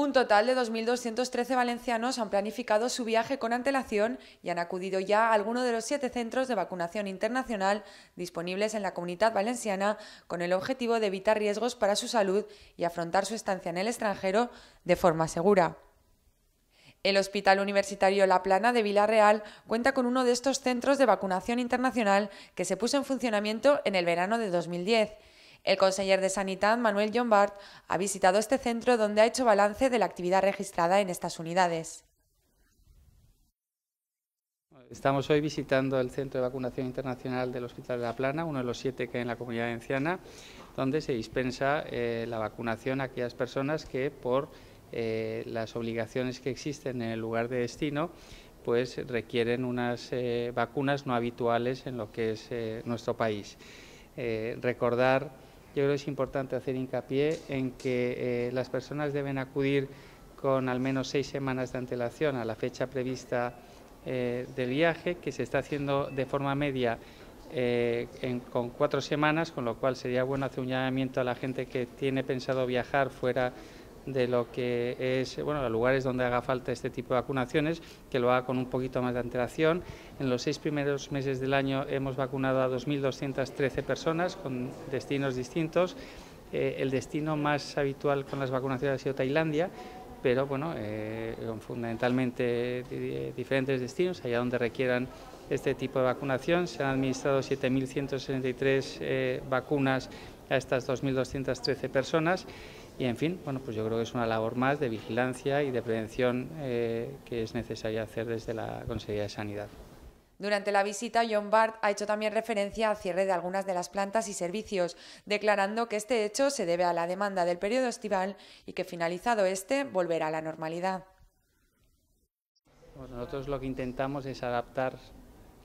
Un total de 2.213 valencianos han planificado su viaje con antelación y han acudido ya a alguno de los siete centros de vacunación internacional disponibles en la comunidad valenciana con el objetivo de evitar riesgos para su salud y afrontar su estancia en el extranjero de forma segura. El Hospital Universitario La Plana de Villarreal cuenta con uno de estos centros de vacunación internacional que se puso en funcionamiento en el verano de 2010 el consejero de Sanidad, Manuel John Bart, ha visitado este centro donde ha hecho balance de la actividad registrada en estas unidades. Estamos hoy visitando el Centro de Vacunación Internacional del Hospital de La Plana, uno de los siete que hay en la comunidad anciana, donde se dispensa eh, la vacunación a aquellas personas que por eh, las obligaciones que existen en el lugar de destino pues requieren unas eh, vacunas no habituales en lo que es nuestro país. recordar yo creo que es importante hacer hincapié en que eh, las personas deben acudir con al menos seis semanas de antelación a la fecha prevista eh, del viaje, que se está haciendo de forma media eh, con cuatro semanas, con lo cual sería bueno hacer un llamamiento a la gente que tiene pensado viajar fuera de lo que es, bueno, los lugares donde haga falta este tipo de vacunaciones, que lo haga con un poquito más de antelación. En los seis primeros meses del año hemos vacunado a 2.213 personas con destinos distintos. Eh, el destino más habitual con las vacunaciones ha sido Tailandia, pero bueno, eh, con fundamentalmente eh, diferentes destinos, allá donde requieran este tipo de vacunación. Se han administrado 7.163 vacunas a estas 2.213 personas y en fin, bueno, pues yo creo que es una labor más de vigilancia y de prevención eh, que es necesaria hacer desde la Consejería de Sanidad. Durante la visita, John Bart ha hecho también referencia al cierre de algunas de las plantas y servicios, declarando que este hecho se debe a la demanda del periodo estival y que finalizado este volverá a la normalidad. nosotros lo que intentamos es adaptar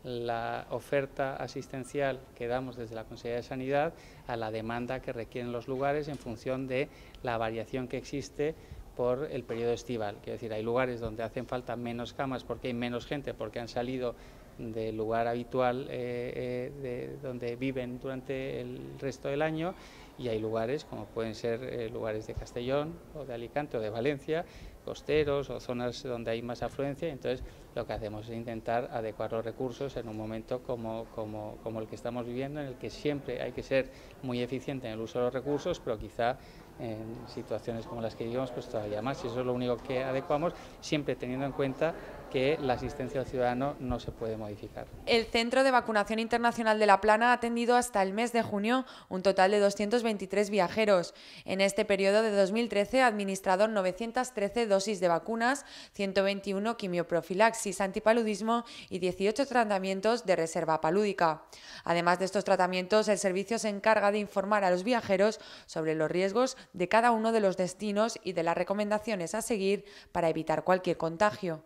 la oferta asistencial que damos desde la Consejería de Sanidad a la demanda que requieren los lugares en función de la variación que existe por el periodo estival. Quiero decir, hay lugares donde hacen falta menos camas porque hay menos gente, porque han salido del lugar habitual eh, eh, de donde viven durante el resto del año y hay lugares como pueden ser eh, lugares de Castellón o de Alicante o de Valencia, costeros o zonas donde hay más afluencia, entonces lo que hacemos es intentar adecuar los recursos en un momento como, como, como el que estamos viviendo, en el que siempre hay que ser muy eficiente en el uso de los recursos, pero quizá en situaciones como las que vivimos, pues todavía más, y eso es lo único que adecuamos, siempre teniendo en cuenta que la asistencia al ciudadano no se puede modificar. El Centro de Vacunación Internacional de La Plana ha atendido hasta el mes de junio un total de 223 viajeros. En este periodo de 2013 ha administrado 913 dosis de vacunas, 121 quimioprofilaxis, antipaludismo y 18 tratamientos de reserva palúdica. Además de estos tratamientos, el servicio se encarga de informar a los viajeros sobre los riesgos de cada uno de los destinos y de las recomendaciones a seguir para evitar cualquier contagio.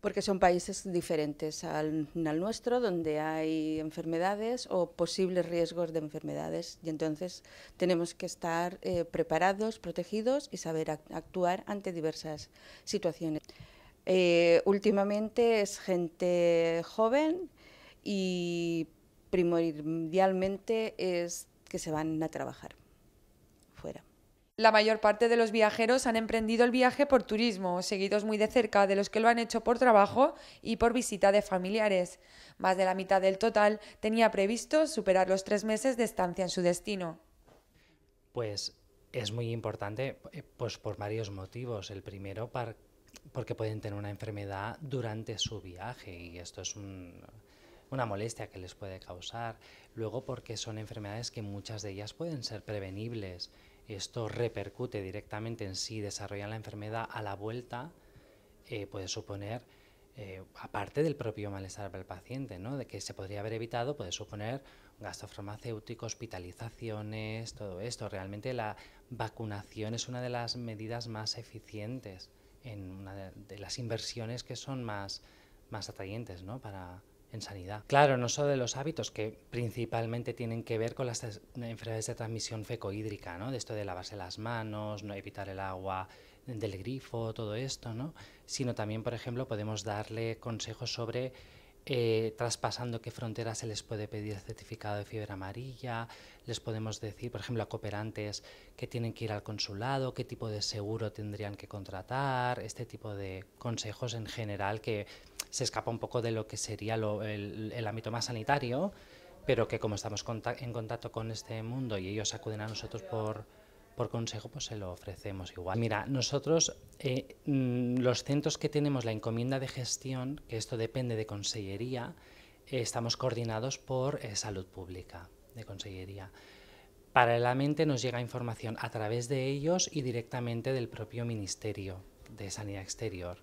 Porque son países diferentes al, nuestro, donde hay enfermedades o posibles riesgos de enfermedades. Y entonces tenemos que estar eh, preparados, protegidos y saber actuar ante diversas situaciones. Eh, últimamente es gente joven y primordialmente es que se van a trabajar. La mayor parte de los viajeros han emprendido el viaje por turismo, seguidos muy de cerca de los que lo han hecho por trabajo y por visita de familiares. Más de la mitad del total tenía previsto superar los tres meses de estancia en su destino. Pues es muy importante eh, pues por varios motivos. El primero, porque pueden tener una enfermedad durante su viaje y esto es una molestia que les puede causar. Luego porque son enfermedades que muchas de ellas pueden ser prevenibles esto repercute directamente en si desarrollan la enfermedad a la vuelta, eh, puede suponer, eh, aparte del propio malestar para el paciente, ¿no? de que se podría haber evitado, puede suponer gasto farmacéutico, hospitalizaciones, todo esto. Realmente la vacunación es una de las medidas más eficientes en una de, las inversiones que son más, más atrayentes ¿no? para, en sanidad. Claro, no solo de los hábitos que principalmente tienen que ver con las enfermedades de transmisión fecohídrica, ¿no? De esto de lavarse las manos, no evitar el agua del grifo, todo esto, ¿no? Sino también, por ejemplo, podemos darle consejos sobre eh, traspasando qué fronteras se les puede pedir certificado de fiebre amarilla, les podemos decir, por ejemplo, a cooperantes que tienen que ir al consulado, qué tipo de seguro tendrían que contratar, este tipo de consejos en general que se escapa un poco de lo que sería el, ámbito más sanitario, pero que como estamos en contacto con este mundo y ellos acuden a nosotros por, consejo, pues se lo ofrecemos igual. Mira, nosotros, eh, mm, los centros que tenemos la encomienda de gestión, que esto depende de consellería, eh, estamos coordinados por eh, salud pública de consellería. Paralelamente nos llega información a través de ellos y directamente del propio Ministerio de Sanidad Exterior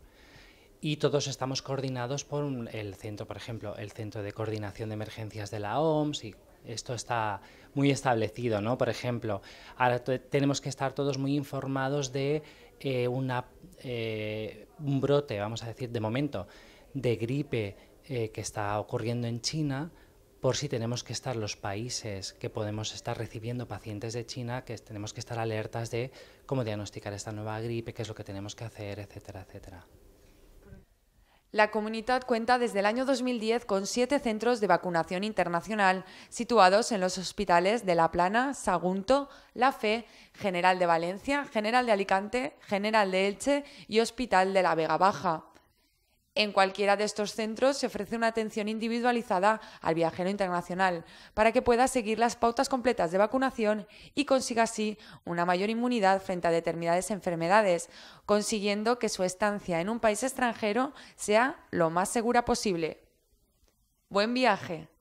y todos estamos coordinados por el centro, por ejemplo, el Centro de Coordinación de Emergencias de la OMS y esto está muy establecido, ¿no? Por ejemplo, ahora tenemos que estar todos muy informados de eh, eh, un brote, vamos a decir, de momento, de gripe eh, que está ocurriendo en China, por si tenemos que estar los países que podemos estar recibiendo pacientes de China, que tenemos que estar alertas de cómo diagnosticar esta nueva gripe, qué es lo que tenemos que hacer, etcétera, etcétera. La comunidad cuenta desde el año 2010 con siete centros de vacunación internacional situados en los hospitales de La Plana, Sagunto, La Fe, General de Valencia, General de Alicante, General de Elche y Hospital de la Vega Baja. En cualquiera de estos centros se ofrece una atención individualizada al viajero internacional para que pueda seguir las pautas completas de vacunación y consiga así una mayor inmunidad frente a determinadas enfermedades, consiguiendo que su estancia en un país extranjero sea lo más segura posible. Buen viaje.